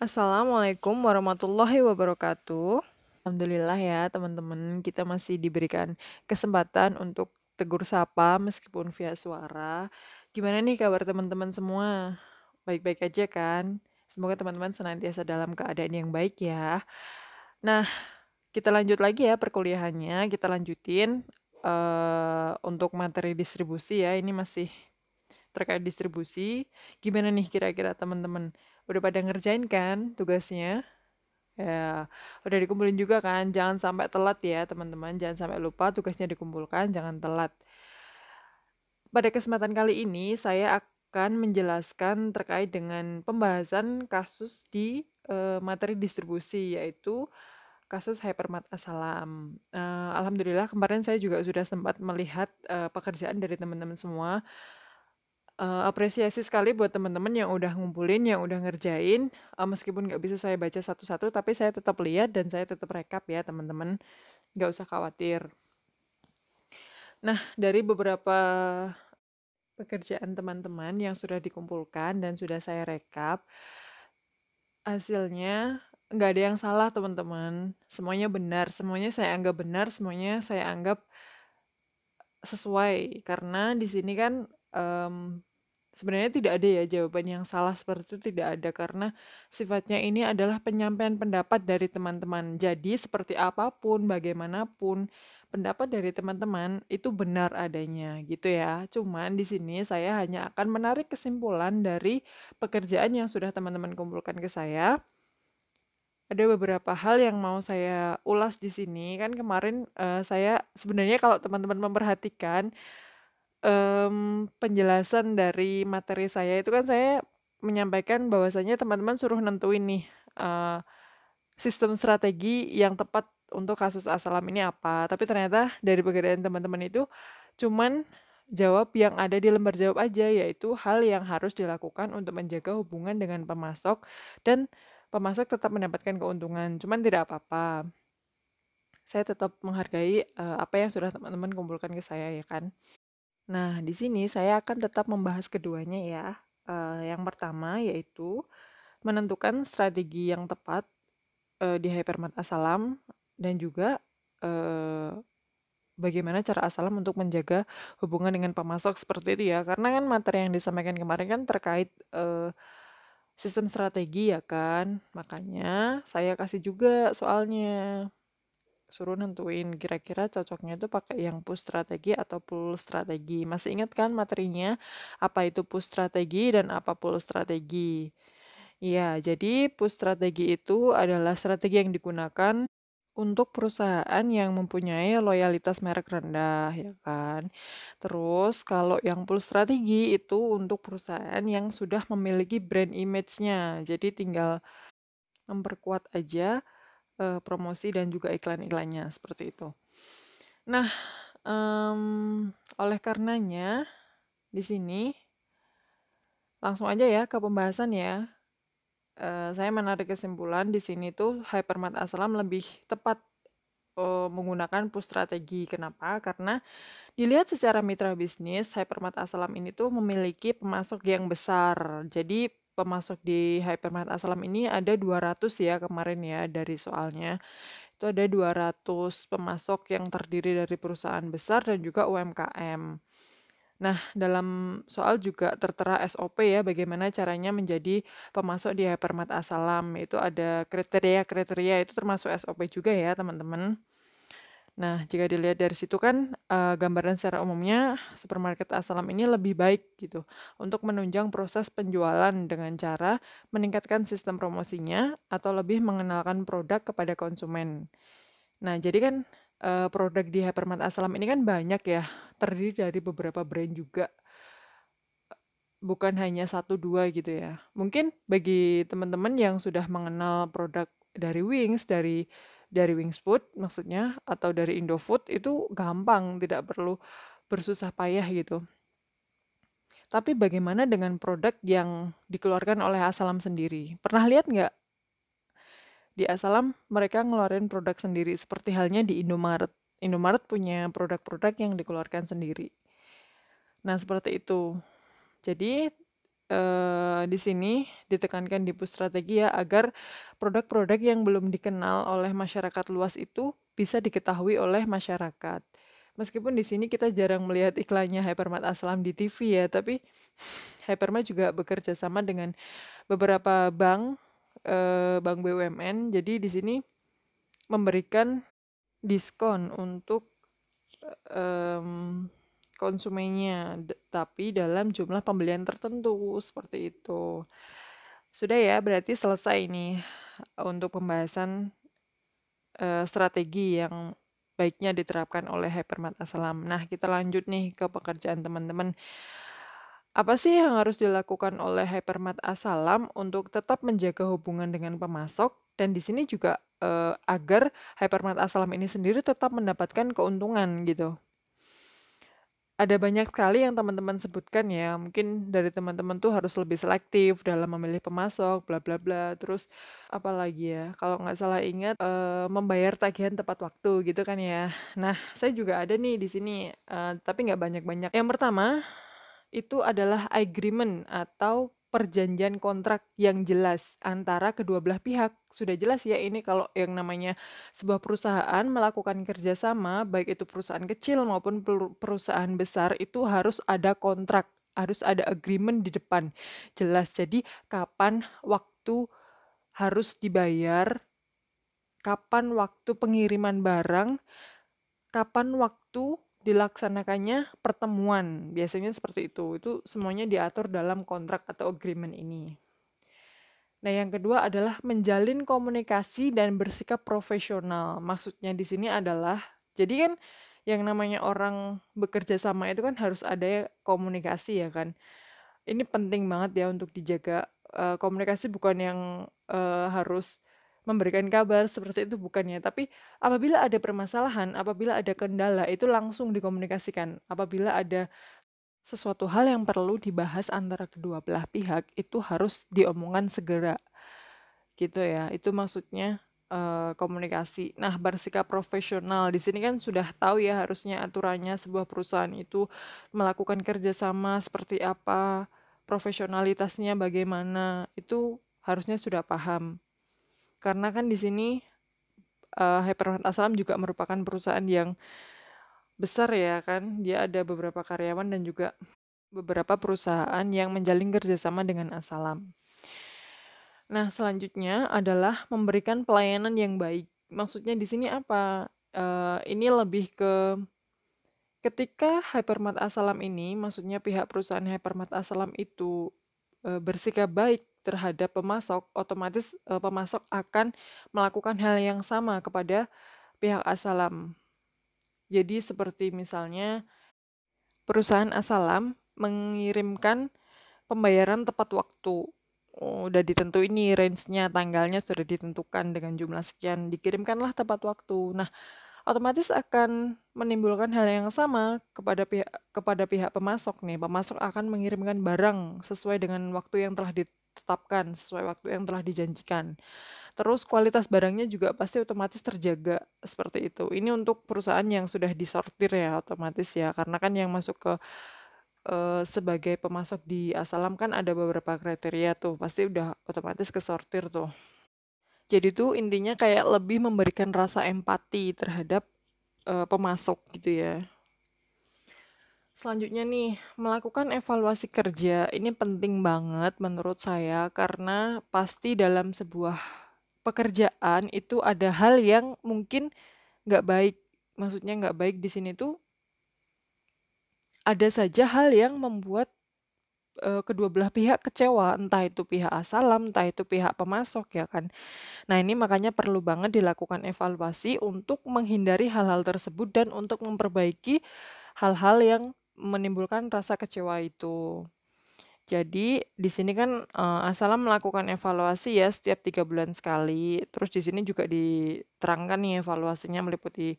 Assalamualaikum warahmatullahi wabarakatuh. Alhamdulillah ya teman-teman, kita masih diberikan kesempatan untuk tegur sapa meskipun via suara. Gimana nih kabar teman-teman semua? Baik-baik aja kan? Semoga teman-teman senantiasa dalam keadaan yang baik ya. Nah, kita lanjut lagi ya perkuliahannya. Kita lanjutin uh, untuk materi distribusi ya. Ini masih terkait distribusi. Gimana nih kira-kira teman-teman? udah pada ngerjain kan tugasnya ya udah dikumpulin juga kan jangan sampai telat ya teman-teman jangan sampai lupa tugasnya dikumpulkan jangan telat pada kesempatan kali ini saya akan menjelaskan terkait dengan pembahasan kasus di e, materi distribusi yaitu kasus hypermat asalam. Uh, eh, Alhamdulillah kemarin saya juga sudah sempat melihat uh, pekerjaan dari teman-teman semua. Uh, apresiasi sekali buat teman-teman yang udah ngumpulin, yang udah ngerjain. Uh, meskipun nggak bisa saya baca satu-satu, tapi saya tetap lihat dan saya tetap rekap ya teman-teman. Nggak usah khawatir. Nah, dari beberapa pekerjaan teman-teman yang sudah dikumpulkan dan sudah saya rekap, hasilnya nggak ada yang salah teman-teman. Semuanya benar, semuanya saya anggap benar, semuanya saya anggap sesuai. Karena di sini kan um, Sebenarnya tidak ada ya jawaban yang salah seperti itu tidak ada karena sifatnya ini adalah penyampaian pendapat dari teman-teman. Jadi seperti apapun, bagaimanapun pendapat dari teman-teman itu benar adanya gitu ya. Cuman di sini saya hanya akan menarik kesimpulan dari pekerjaan yang sudah teman-teman kumpulkan ke saya ada beberapa hal yang mau saya ulas di sini kan kemarin uh, saya sebenarnya kalau teman-teman memperhatikan um, penjelasan dari materi saya itu kan saya menyampaikan bahwasanya teman-teman suruh nentuin nih, uh, sistem strategi yang tepat untuk kasus asalam ini apa, tapi ternyata dari pegadaian teman-teman itu cuman jawab yang ada di lembar jawab aja, yaitu hal yang harus dilakukan untuk menjaga hubungan dengan pemasok dan pemasok tetap mendapatkan keuntungan, cuman tidak apa-apa. Saya tetap menghargai, uh, apa yang sudah teman-teman kumpulkan ke saya ya kan. Nah, di sini saya akan tetap membahas keduanya ya. Uh, yang pertama yaitu menentukan strategi yang tepat uh, di hypermart Asalam dan juga uh, bagaimana cara Asalam untuk menjaga hubungan dengan pemasok seperti itu ya. Karena kan materi yang disampaikan kemarin kan terkait sistem strategi ya kan. Makanya saya kasih juga soalnya suruh nentuin kira-kira cocoknya itu pakai yang push strategi atau pull strategi. Masih ingat kan materinya apa itu push strategi dan apa pull strategi? Ya, jadi push strategi itu adalah strategi yang digunakan untuk perusahaan yang mempunyai loyalitas merek rendah, ya kan? Terus kalau yang pull strategi itu untuk perusahaan yang sudah memiliki brand image-nya. Jadi tinggal memperkuat aja uh, promosi dan juga iklan-iklannya seperti itu. Nah, um, oleh karenanya di sini langsung aja ya ke pembahasan ya. Uh, saya menarik kesimpulan di sini tuh Hypermat Aslam lebih tepat uh, menggunakan push strategi. Kenapa? Karena dilihat secara mitra bisnis, Hypermat Aslam ini tuh memiliki pemasok yang besar. Jadi pemasok di Hypermart Asalam ini ada 200 ya kemarin ya dari soalnya. Itu ada 200 pemasok yang terdiri dari perusahaan besar dan juga UMKM. Nah, dalam soal juga tertera SOP ya, bagaimana caranya menjadi pemasok di Hypermart Asalam. Itu ada kriteria-kriteria, itu termasuk SOP juga ya, teman-teman. Nah, jika dilihat dari situ kan uh, gambaran secara umumnya supermarket asalam ini lebih baik gitu untuk menunjang proses penjualan dengan cara meningkatkan sistem promosinya atau lebih mengenalkan produk kepada konsumen. Nah, jadi kan uh, produk di hypermart asalam ini kan banyak ya, terdiri dari beberapa brand juga. Bukan hanya satu dua gitu ya. Mungkin bagi teman-teman yang sudah mengenal produk dari Wings, dari dari wings food maksudnya atau dari Indofood itu gampang, tidak perlu bersusah payah gitu. Tapi bagaimana dengan produk yang dikeluarkan oleh Asalam sendiri? Pernah lihat nggak? Di Asalam mereka ngeluarin produk sendiri seperti halnya di Indomaret. Indomaret punya produk-produk yang dikeluarkan sendiri. Nah, seperti itu. Jadi, eh, di sini ditekankan di push strategi ya agar produk-produk yang belum dikenal oleh masyarakat luas itu bisa diketahui oleh masyarakat. Meskipun di sini kita jarang melihat iklannya Hypermart Aslam di TV ya, tapi Hypermart juga bekerja sama dengan beberapa bank, eh, bank BUMN. Jadi di sini memberikan diskon untuk eh, konsumennya, tapi dalam jumlah pembelian tertentu seperti itu. Sudah ya, berarti selesai ini eh, untuk pembahasan uh, strategi yang baiknya diterapkan oleh hypermart Asalam. Nah, kita lanjut nih ke pekerjaan teman-teman. Apa sih yang harus dilakukan oleh hypermart Asalam untuk tetap menjaga hubungan dengan pemasok dan di sini juga eh, agar hypermart Asalam ini sendiri tetap mendapatkan keuntungan gitu ada banyak sekali yang teman-teman sebutkan ya. Mungkin dari teman-teman tuh harus lebih selektif dalam memilih pemasok, bla bla bla. Terus apalagi ya, kalau nggak salah ingat eh, membayar tagihan tepat waktu gitu kan ya. Nah, saya juga ada nih di sini, eh, tapi nggak banyak-banyak. Yang pertama itu adalah agreement atau perjanjian kontrak yang jelas antara kedua belah pihak. Sudah jelas ya ini kalau yang namanya sebuah perusahaan melakukan kerjasama, baik itu perusahaan kecil maupun perusahaan besar itu harus ada kontrak, harus ada agreement di depan. Jelas jadi kapan waktu harus dibayar, kapan waktu pengiriman barang, kapan waktu dilaksanakannya pertemuan. Biasanya seperti itu. Itu semuanya diatur dalam kontrak atau agreement ini. Nah, yang kedua adalah menjalin komunikasi dan bersikap profesional. Maksudnya di sini adalah jadi kan yang namanya orang bekerja sama itu kan harus ada komunikasi ya kan. Ini penting banget ya untuk dijaga eh, komunikasi bukan yang eh, harus memberikan kabar seperti itu bukannya tapi apabila ada permasalahan apabila ada kendala itu langsung dikomunikasikan apabila ada sesuatu hal yang perlu dibahas antara kedua belah pihak itu harus diomongan segera gitu ya itu maksudnya uh, komunikasi nah bersikap profesional di sini kan sudah tahu ya harusnya aturannya sebuah perusahaan itu melakukan kerjasama seperti apa profesionalitasnya bagaimana itu harusnya sudah paham karena kan di sini uh, eh, Hyperman Asalam juga merupakan perusahaan yang besar ya kan dia ada beberapa karyawan dan juga beberapa perusahaan yang menjalin kerjasama dengan Asalam. Nah selanjutnya adalah memberikan pelayanan yang baik. Maksudnya di sini apa? Uh, ini lebih ke ketika Hypermat Asalam ini, maksudnya pihak perusahaan Hypermat Asalam itu uh, bersikap baik terhadap pemasok, otomatis e, pemasok akan melakukan hal yang sama kepada pihak asalam. Jadi seperti misalnya perusahaan asalam mengirimkan pembayaran tepat waktu. Oh, udah ditentu ini range-nya, tanggalnya sudah ditentukan dengan jumlah sekian, dikirimkanlah tepat waktu. Nah, otomatis akan menimbulkan hal yang sama kepada pihak kepada pihak pemasok nih. Pemasok akan mengirimkan barang sesuai dengan waktu yang telah ditentukan tetapkan sesuai waktu yang telah dijanjikan. Terus kualitas barangnya juga pasti otomatis terjaga seperti itu. Ini untuk perusahaan yang sudah disortir ya otomatis ya karena kan yang masuk ke e, sebagai pemasok di Asalam kan ada beberapa kriteria tuh, pasti udah otomatis kesortir tuh. Jadi tuh intinya kayak lebih memberikan rasa empati terhadap e, pemasok gitu ya. Selanjutnya nih, melakukan evaluasi kerja ini penting banget menurut saya karena pasti dalam sebuah pekerjaan itu ada hal yang mungkin nggak baik. Maksudnya nggak baik di sini tuh ada saja hal yang membuat e, kedua belah pihak kecewa, entah itu pihak asalam, entah itu pihak pemasok ya kan. Nah, ini makanya perlu banget dilakukan evaluasi untuk menghindari hal-hal tersebut dan untuk memperbaiki hal-hal yang menimbulkan rasa kecewa itu. Jadi di sini kan uh, melakukan evaluasi ya setiap tiga bulan sekali. Terus di sini juga diterangkan nih evaluasinya meliputi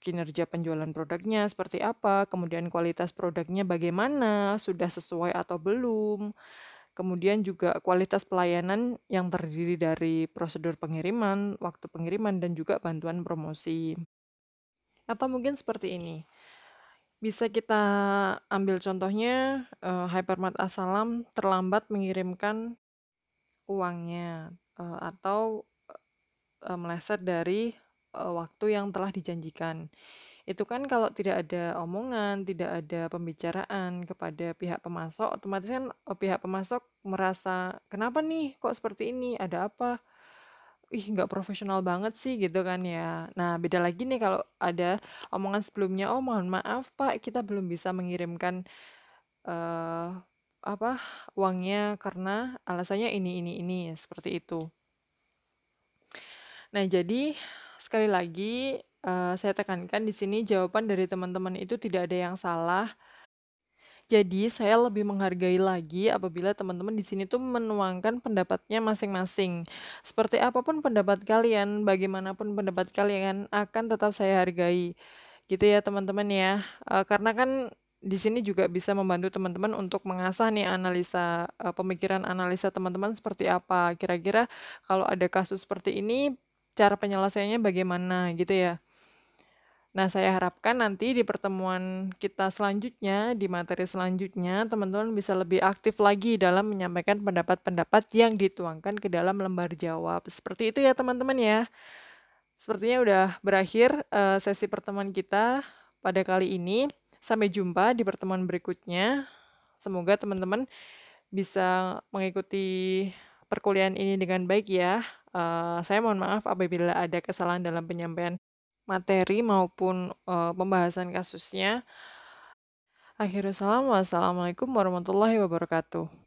kinerja penjualan produknya seperti apa, kemudian kualitas produknya bagaimana, sudah sesuai atau belum. Kemudian juga kualitas pelayanan yang terdiri dari prosedur pengiriman, waktu pengiriman dan juga bantuan promosi. Atau mungkin seperti ini. Bisa kita ambil contohnya, uh, Hypermart Asalam terlambat mengirimkan uangnya, uh, atau, uh, meleset dari, uh, waktu yang telah dijanjikan. Itu kan kalau tidak ada omongan, tidak ada pembicaraan kepada pihak pemasok, otomatis kan, pihak pemasok merasa, "Kenapa nih? Kok seperti ini? Ada apa?" ih nggak profesional banget sih gitu kan ya. Nah beda lagi nih kalau ada omongan sebelumnya, oh mohon maaf Pak, kita belum bisa mengirimkan eh, apa uangnya karena alasannya ini ini ini seperti itu. Nah jadi sekali lagi uh, saya tekankan di sini jawaban dari teman-teman itu tidak ada yang salah jadi saya lebih menghargai lagi apabila teman-teman di sini tuh menuangkan pendapatnya masing-masing. Seperti apapun pendapat kalian, bagaimanapun pendapat kalian akan tetap saya hargai. Gitu ya teman-teman ya. Uh, karena kan di sini juga bisa membantu teman-teman untuk mengasah nih analisa uh, pemikiran analisa teman-teman seperti apa kira-kira kalau ada kasus seperti ini cara penyelesaiannya bagaimana gitu ya. Nah, saya harapkan nanti di pertemuan kita selanjutnya, di materi selanjutnya, teman-teman bisa lebih aktif lagi dalam menyampaikan pendapat-pendapat yang dituangkan ke dalam lembar jawab. Seperti itu ya, teman-teman ya. Sepertinya udah berakhir uh, sesi pertemuan kita pada kali ini. Sampai jumpa di pertemuan berikutnya. Semoga teman-teman bisa mengikuti perkuliahan ini dengan baik ya. Uh, saya mohon maaf apabila ada kesalahan dalam penyampaian materi maupun pembahasan kasusnya. Akhirnya, salam, wassalamualaikum warahmatullahi wabarakatuh.